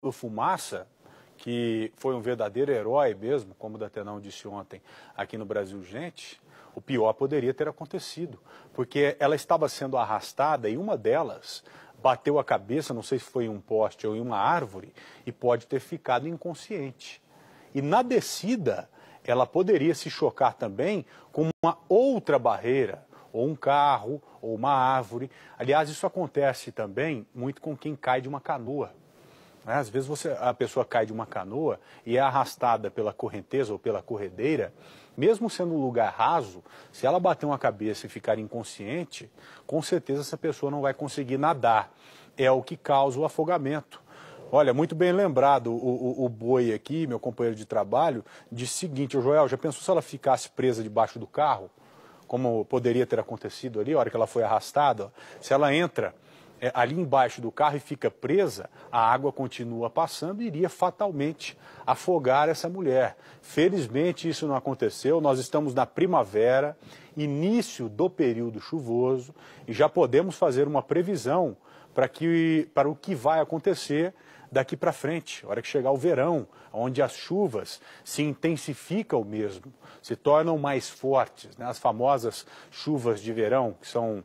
O Fumaça, que foi um verdadeiro herói mesmo, como o Datenão disse ontem aqui no Brasil Gente, o pior poderia ter acontecido, porque ela estava sendo arrastada e uma delas bateu a cabeça, não sei se foi em um poste ou em uma árvore, e pode ter ficado inconsciente. E na descida, ela poderia se chocar também com uma outra barreira, ou um carro, ou uma árvore. Aliás, isso acontece também muito com quem cai de uma canoa. Né? Às vezes você, a pessoa cai de uma canoa e é arrastada pela correnteza ou pela corredeira, mesmo sendo um lugar raso, se ela bater uma cabeça e ficar inconsciente, com certeza essa pessoa não vai conseguir nadar. É o que causa o afogamento. Olha, muito bem lembrado o, o, o, boi aqui, meu companheiro de trabalho, disse o seguinte, o Joel, já pensou se ela ficasse presa debaixo do carro? Como poderia ter acontecido ali, a hora que ela foi arrastada? Ó, se ela entra é, ali embaixo do carro e fica presa, a água continua passando e iria fatalmente afogar essa mulher. Felizmente isso não aconteceu, nós estamos na primavera, início do período chuvoso, e já podemos fazer uma previsão para, que, para o que vai acontecer daqui para frente, hora que chegar o verão, onde as chuvas se intensificam mesmo, se tornam mais fortes, né? as famosas chuvas de verão, que são